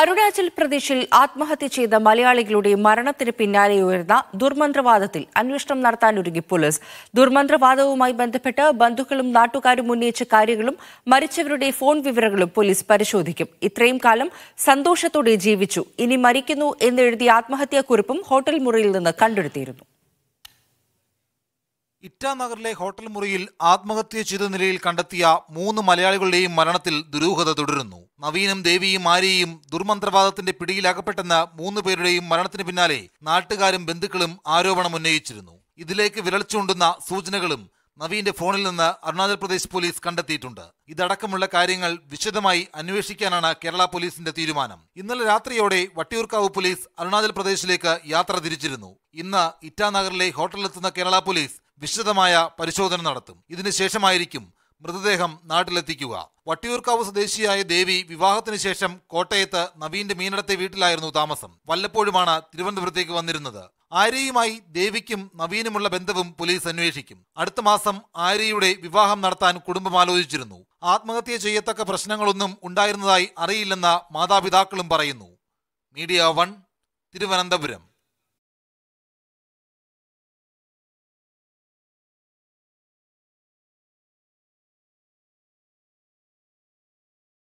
അരുണാചൽ പ്രദേശിൽ ആത്മഹത്യ ചെയ്ത മലയാളികളുടെ മരണത്തിന് പിന്നാലെ ഉയർന്ന ദുർമന്ത്രവാദത്തിൽ അന്വേഷണം നടത്താനൊരുങ്ങി പോലീസ് ദുർമന്ത്രവാദവുമായി ബന്ധപ്പെട്ട് ബന്ധുക്കളും നാട്ടുകാരും ഉന്നയിച്ച കാര്യങ്ങളും മരിച്ചവരുടെ ഫോൺ വിവരങ്ങളും പോലീസ് പരിശോധിക്കും ഇത്രയും കാലം സന്തോഷത്തോടെ ജീവിച്ചു ഇനി മരിക്കുന്നു എന്നെഴുതിയ കുറിപ്പും ഹോട്ടൽ മുറിയിൽ നിന്ന് കണ്ടെടുത്തിയിരുന്നു ഇറ്റാനഗറിലെ ഹോട്ടൽ മുറിയിൽ ആത്മഹത്യ ചെയ്ത നിലയിൽ കണ്ടെത്തിയ മൂന്ന് മലയാളികളുടെയും മരണത്തിൽ ദുരൂഹത തുടരുന്നു നവീനും ദേവിയും ആര്യയും ദുർമന്ത്രവാദത്തിന്റെ പിടിയിലാകപ്പെട്ടെന്ന മൂന്ന് പേരുടെയും മരണത്തിന് പിന്നാലെ നാട്ടുകാരും ബന്ധുക്കളും ആരോപണം ഉന്നയിച്ചിരുന്നു ഇതിലേക്ക് വിരളിച്ചുകൊണ്ടുന്ന സൂചനകളും നവീന്റെ ഫോണിൽ നിന്ന് അരുണാചൽ പ്രദേശ് പോലീസ് കണ്ടെത്തിയിട്ടുണ്ട് ഇതടക്കമുള്ള കാര്യങ്ങൾ വിശദമായി അന്വേഷിക്കാനാണ് കേരള പോലീസിന്റെ തീരുമാനം ഇന്നലെ രാത്രിയോടെ വട്ടിയൂർക്കാവ് പോലീസ് അരുണാചൽ പ്രദേശിലേക്ക് യാത്ര തിരിച്ചിരുന്നു ഇന്ന് ഇറ്റാനഗറിലെ ഹോട്ടലിലെത്തുന്ന കേരള പോലീസ് വിശദമായ പരിശോധന നടത്തും ഇതിനുശേഷമായിരിക്കും മൃതദേഹം നാട്ടിലെത്തിക്കുക വട്ടിയൂർക്കാവ് സ്വദേശിയായ ദേവി വിവാഹത്തിന് ശേഷം കോട്ടയത്ത് നവീന്റെ മീനടത്തെ വീട്ടിലായിരുന്നു താമസം വല്ലപ്പോഴുമാണ് തിരുവനന്തപുരത്തേക്ക് വന്നിരുന്നത് ആര്യയുമായി ദേവിക്കും നവീനുമുള്ള ബന്ധവും പോലീസ് അന്വേഷിക്കും അടുത്ത മാസം ആര്യയുടെ വിവാഹം നടത്താൻ കുടുംബം ആലോചിച്ചിരുന്നു ആത്മഹത്യ ചെയ്യത്തക്ക പ്രശ്നങ്ങളൊന്നും ഉണ്ടായിരുന്നതായി അറിയില്ലെന്ന മാതാപിതാക്കളും പറയുന്നു മീഡിയ വൺ തിരുവനന്തപുരം